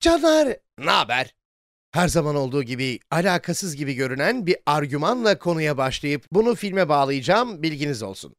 Caner, ne haber? Her zaman olduğu gibi alakasız gibi görünen bir argümanla konuya başlayıp bunu filme bağlayacağım, bilginiz olsun.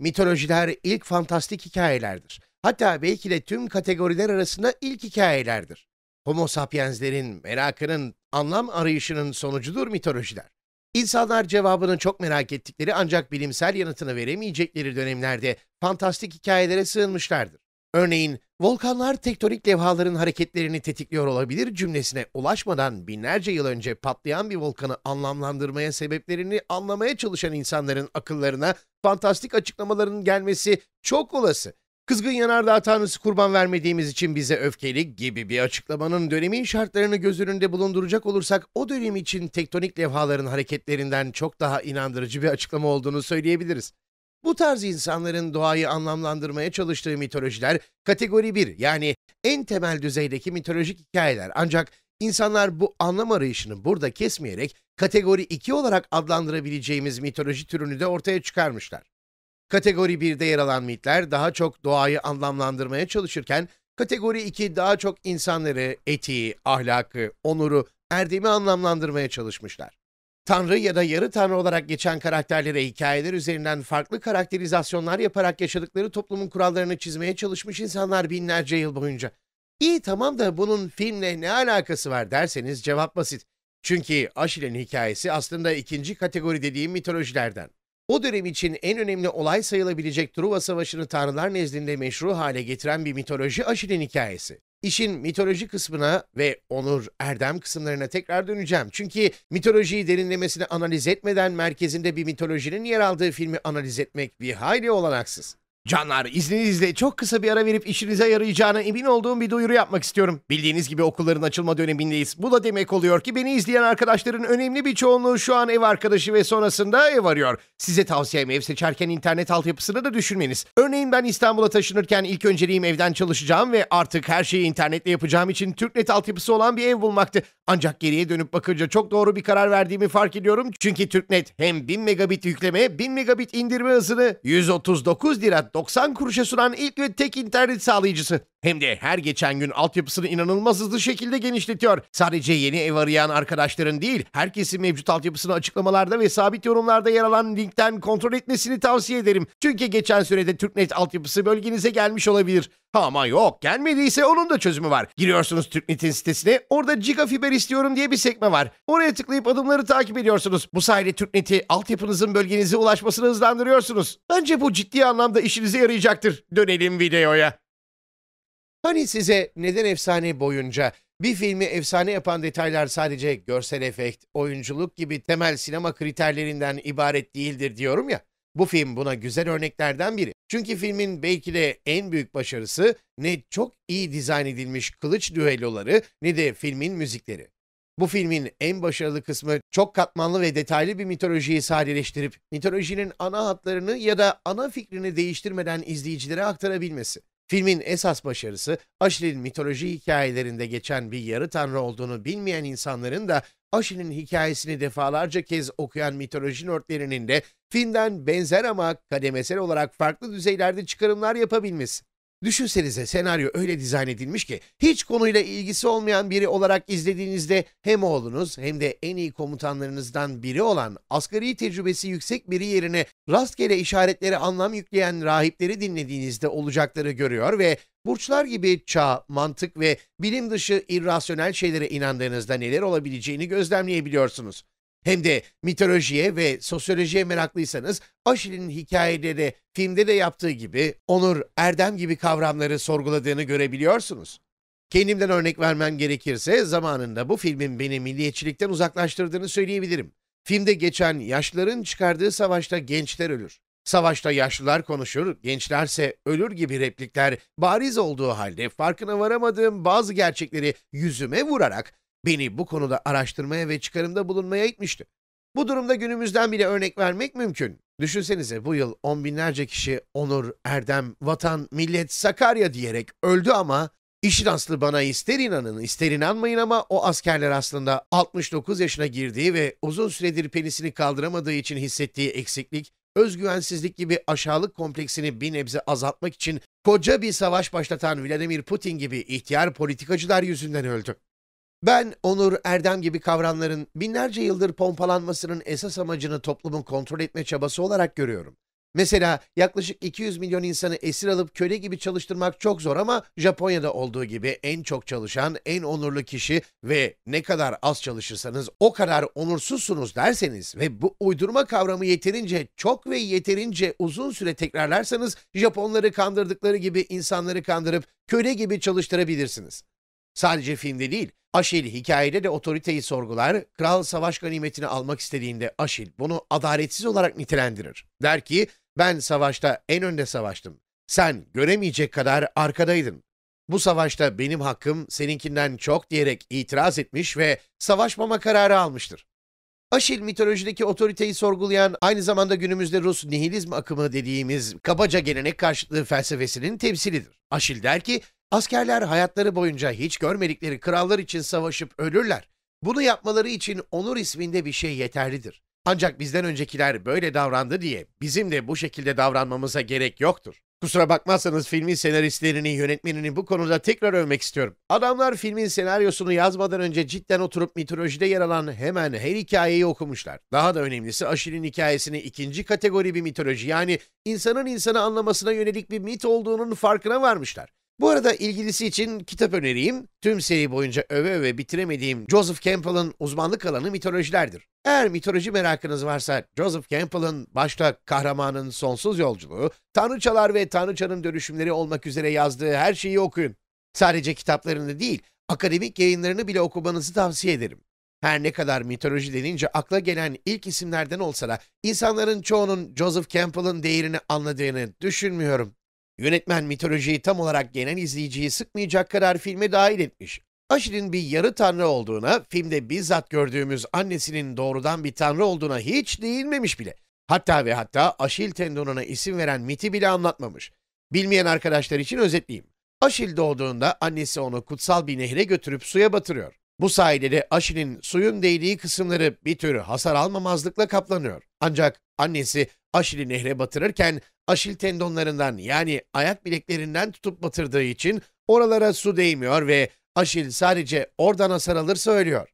Mitolojiler ilk fantastik hikayelerdir. Hatta belki de tüm kategoriler arasında ilk hikayelerdir. Homo sapienslerin merakının, anlam arayışının sonucudur mitolojiler. İnsanlar cevabını çok merak ettikleri ancak bilimsel yanıtını veremeyecekleri dönemlerde fantastik hikayelere sığınmışlardır. Örneğin volkanlar tektonik levhaların hareketlerini tetikliyor olabilir cümlesine ulaşmadan binlerce yıl önce patlayan bir volkanı anlamlandırmaya sebeplerini anlamaya çalışan insanların akıllarına fantastik açıklamaların gelmesi çok olası. Kızgın yanardağ tanrısı kurban vermediğimiz için bize öfkeli gibi bir açıklamanın dönemin şartlarını göz önünde bulunduracak olursak o dönem için tektonik levhaların hareketlerinden çok daha inandırıcı bir açıklama olduğunu söyleyebiliriz. Bu tarz insanların doğayı anlamlandırmaya çalıştığı mitolojiler kategori 1 yani en temel düzeydeki mitolojik hikayeler ancak insanlar bu anlam arayışını burada kesmeyerek kategori 2 olarak adlandırabileceğimiz mitoloji türünü de ortaya çıkarmışlar. Kategori 1'de yer alan mitler daha çok doğayı anlamlandırmaya çalışırken kategori 2 daha çok insanları, etiği, ahlakı, onuru, erdemi anlamlandırmaya çalışmışlar. Tanrı ya da yarı tanrı olarak geçen karakterlere hikayeler üzerinden farklı karakterizasyonlar yaparak yaşadıkları toplumun kurallarını çizmeye çalışmış insanlar binlerce yıl boyunca. İyi tamam da bunun filmle ne alakası var derseniz cevap basit. Çünkü Aşil'in hikayesi aslında ikinci kategori dediğim mitolojilerden. O dönem için en önemli olay sayılabilecek Truva Savaşı'nı tanrılar nezdinde meşru hale getiren bir mitoloji Aşil'in hikayesi. İşin mitoloji kısmına ve onur erdem kısımlarına tekrar döneceğim. Çünkü mitolojiyi derinlemesine analiz etmeden merkezinde bir mitolojinin yer aldığı filmi analiz etmek bir hayli olanaksız. Canlar izninizle çok kısa bir ara verip işinize yarayacağına emin olduğum bir duyuru yapmak istiyorum. Bildiğiniz gibi okulların açılma dönemindeyiz. Bu da demek oluyor ki beni izleyen arkadaşların önemli bir çoğunluğu şu an ev arkadaşı ve sonrasında ev arıyor. Size tavsiyem ev seçerken internet altyapısını da düşünmeniz. Örneğin ben İstanbul'a taşınırken ilk önceliğim evden çalışacağım ve artık her şeyi internetle yapacağım için TürkNet altyapısı olan bir ev bulmaktı. Ancak geriye dönüp bakınca çok doğru bir karar verdiğimi fark ediyorum. Çünkü TürkNet hem 1000 megabit yükleme, 1000 megabit indirme hızını 139 lira 90 kuruşa sunan ilk ve tek internet sağlayıcısı. Hem de her geçen gün altyapısını inanılmaz hızlı şekilde genişletiyor. Sadece yeni ev arayan arkadaşların değil, herkesin mevcut altyapısını açıklamalarda ve sabit yorumlarda yer alan linkten kontrol etmesini tavsiye ederim. Çünkü geçen sürede TürkNet altyapısı bölgenize gelmiş olabilir. Ama yok gelmediyse onun da çözümü var. Giriyorsunuz TürkNet'in sitesine orada Giga Fiber istiyorum diye bir sekme var. Oraya tıklayıp adımları takip ediyorsunuz. Bu sayede TürkNet'i altyapınızın bölgenize ulaşmasını hızlandırıyorsunuz. Bence bu ciddi anlamda işinize yarayacaktır. Dönelim videoya. Hani size neden efsane boyunca bir filmi efsane yapan detaylar sadece görsel efekt, oyunculuk gibi temel sinema kriterlerinden ibaret değildir diyorum ya. Bu film buna güzel örneklerden biri. Çünkü filmin belki de en büyük başarısı ne çok iyi dizayn edilmiş kılıç düelloları ne de filmin müzikleri. Bu filmin en başarılı kısmı çok katmanlı ve detaylı bir mitolojiyi sadeleştirip mitolojinin ana hatlarını ya da ana fikrini değiştirmeden izleyicilere aktarabilmesi. Filmin esas başarısı Aşil'in mitoloji hikayelerinde geçen bir yarı tanrı olduğunu bilmeyen insanların da Aşil'in hikayesini defalarca kez okuyan mitoloji nörtlerinin de filmden benzer ama kademesel olarak farklı düzeylerde çıkarımlar yapabilmesi. Düşünsenize senaryo öyle dizayn edilmiş ki hiç konuyla ilgisi olmayan biri olarak izlediğinizde hem oğlunuz hem de en iyi komutanlarınızdan biri olan asgari tecrübesi yüksek biri yerine rastgele işaretleri anlam yükleyen rahipleri dinlediğinizde olacakları görüyor ve burçlar gibi çağ, mantık ve bilim dışı irrasyonel şeylere inandığınızda neler olabileceğini gözlemleyebiliyorsunuz. Hem de mitolojiye ve sosyolojiye meraklıysanız Aşil'in hikayeleri filmde de yaptığı gibi onur, erdem gibi kavramları sorguladığını görebiliyorsunuz. Kendimden örnek vermem gerekirse zamanında bu filmin beni milliyetçilikten uzaklaştırdığını söyleyebilirim. Filmde geçen yaşlıların çıkardığı savaşta gençler ölür. Savaşta yaşlılar konuşur, gençlerse ölür gibi replikler bariz olduğu halde farkına varamadığım bazı gerçekleri yüzüme vurarak beni bu konuda araştırmaya ve çıkarımda bulunmaya itmişti. Bu durumda günümüzden bile örnek vermek mümkün. Düşünsenize bu yıl on binlerce kişi onur, erdem, vatan, millet, Sakarya diyerek öldü ama işin aslı bana ister inanın ister inanmayın ama o askerler aslında 69 yaşına girdiği ve uzun süredir penisini kaldıramadığı için hissettiği eksiklik, özgüvensizlik gibi aşağılık kompleksini bir nebze azaltmak için koca bir savaş başlatan Vladimir Putin gibi ihtiyar politikacılar yüzünden öldü. Ben onur, erdem gibi kavramların binlerce yıldır pompalanmasının esas amacını toplumun kontrol etme çabası olarak görüyorum. Mesela yaklaşık 200 milyon insanı esir alıp köle gibi çalıştırmak çok zor ama Japonya'da olduğu gibi en çok çalışan, en onurlu kişi ve ne kadar az çalışırsanız o kadar onursuzsunuz derseniz ve bu uydurma kavramı yeterince çok ve yeterince uzun süre tekrarlarsanız Japonları kandırdıkları gibi insanları kandırıp köle gibi çalıştırabilirsiniz. Sadece filmde değil, Aşil hikayede de otoriteyi sorgular, kral savaş ganimetini almak istediğinde Aşil bunu adaletsiz olarak nitelendirir. Der ki, ben savaşta en önde savaştım. Sen göremeyecek kadar arkadaydın. Bu savaşta benim hakkım seninkinden çok diyerek itiraz etmiş ve savaşmama kararı almıştır. Aşil mitolojideki otoriteyi sorgulayan aynı zamanda günümüzde Rus nihilizm akımı dediğimiz kabaca gelenek karşıtlığı felsefesinin temsilidir. Aşil der ki Askerler hayatları boyunca hiç görmedikleri krallar için savaşıp ölürler. Bunu yapmaları için onur isminde bir şey yeterlidir. Ancak bizden öncekiler böyle davrandı diye bizim de bu şekilde davranmamıza gerek yoktur. Kusura bakmazsanız filmin senaristlerini, yönetmenini bu konuda tekrar övmek istiyorum. Adamlar filmin senaryosunu yazmadan önce cidden oturup mitolojide yer alan hemen her hikayeyi okumuşlar. Daha da önemlisi Aşil'in hikayesini ikinci kategori bir mitoloji yani insanın insanı anlamasına yönelik bir mit olduğunun farkına varmışlar. Bu arada ilgilisi için kitap öneriyim. Tüm seri boyunca öve öve bitiremediğim Joseph Campbell'ın uzmanlık alanı mitolojilerdir. Eğer mitoloji merakınız varsa Joseph Campbell'ın başta kahramanın sonsuz yolculuğu, tanrıçalar ve tanrıçanın dönüşümleri olmak üzere yazdığı her şeyi okuyun. Sadece kitaplarını değil, akademik yayınlarını bile okumanızı tavsiye ederim. Her ne kadar mitoloji denince akla gelen ilk isimlerden olsa da insanların çoğunun Joseph Campbell'ın değerini anladığını düşünmüyorum. Yönetmen mitolojiyi tam olarak genel izleyiciyi sıkmayacak kadar filme dahil etmiş. Aşil'in bir yarı tanrı olduğuna, filmde bizzat gördüğümüz annesinin doğrudan bir tanrı olduğuna hiç değinmemiş bile. Hatta ve hatta Aşil tendonuna isim veren miti bile anlatmamış. Bilmeyen arkadaşlar için özetleyeyim. Aşil doğduğunda annesi onu kutsal bir nehre götürüp suya batırıyor. Bu sayede de Aşil'in suyun değdiği kısımları bir tür hasar almamazlıkla kaplanıyor. Ancak annesi Aşil'i nehre batırırken Aşil tendonlarından yani ayak bileklerinden tutup batırdığı için oralara su değmiyor ve Aşil sadece oradan hasar alırsa ölüyor.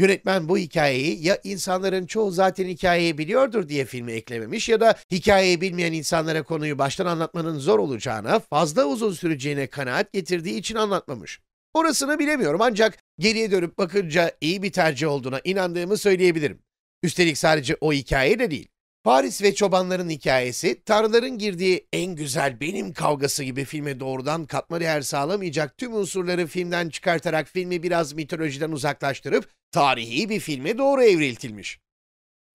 Yönetmen bu hikayeyi ya insanların çoğu zaten hikayeyi biliyordur diye filmi eklememiş ya da hikayeyi bilmeyen insanlara konuyu baştan anlatmanın zor olacağına, fazla uzun süreceğine kanaat getirdiği için anlatmamış. Orasını bilemiyorum ancak geriye dönüp bakınca iyi bir tercih olduğuna inandığımı söyleyebilirim. Üstelik sadece o hikaye de değil. Paris ve Çobanların hikayesi, Tarların girdiği En Güzel Benim kavgası gibi filme doğrudan katma değer sağlamayacak tüm unsurları filmden çıkartarak filmi biraz mitolojiden uzaklaştırıp tarihi bir filme doğru evriltilmiş.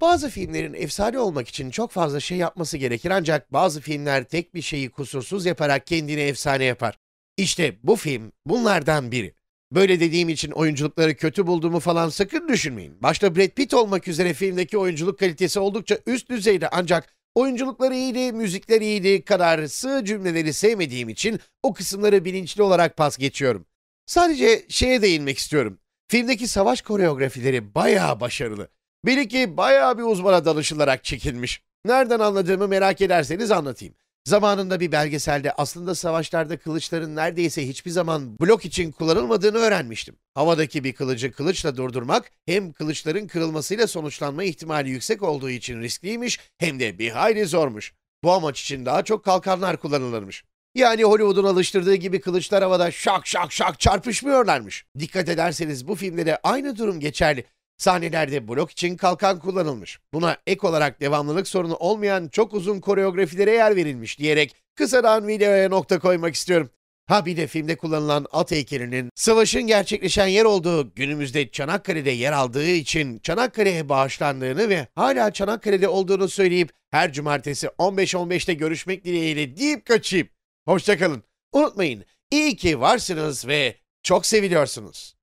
Bazı filmlerin efsane olmak için çok fazla şey yapması gerekir ancak bazı filmler tek bir şeyi kusursuz yaparak kendini efsane yapar. İşte bu film bunlardan biri. Böyle dediğim için oyunculukları kötü bulduğumu falan sakın düşünmeyin. Başta Brad Pitt olmak üzere filmdeki oyunculuk kalitesi oldukça üst düzeyde ancak oyunculukları iyiydi, müzikleri iyiydi, kararsız cümleleri sevmediğim için o kısımları bilinçli olarak pas geçiyorum. Sadece şeye değinmek istiyorum. Filmdeki savaş koreografileri bayağı başarılı. Belli ki bayağı bir uzmana danışılarak çekilmiş. Nereden anladığımı merak ederseniz anlatayım. Zamanında bir belgeselde aslında savaşlarda kılıçların neredeyse hiçbir zaman blok için kullanılmadığını öğrenmiştim. Havadaki bir kılıcı kılıçla durdurmak hem kılıçların kırılmasıyla sonuçlanma ihtimali yüksek olduğu için riskliymiş hem de bir hayli zormuş. Bu amaç için daha çok kalkanlar kullanılırmış. Yani Hollywood'un alıştırdığı gibi kılıçlar havada şak şak şak çarpışmıyorlarmış. Dikkat ederseniz bu filmde de aynı durum geçerli. Sahnelerde blok için kalkan kullanılmış. Buna ek olarak devamlılık sorunu olmayan çok uzun koreografilere yer verilmiş diyerek kısadan videoya nokta koymak istiyorum. Ha bir de filmde kullanılan at heykelinin savaşın gerçekleşen yer olduğu günümüzde Çanakkale'de yer aldığı için Çanakkale'ye bağışlandığını ve hala Çanakkale'de olduğunu söyleyip her cumartesi 15.15'te görüşmek dileğiyle deyip kaçayım. Hoşçakalın. Unutmayın iyi ki varsınız ve çok seviliyorsunuz.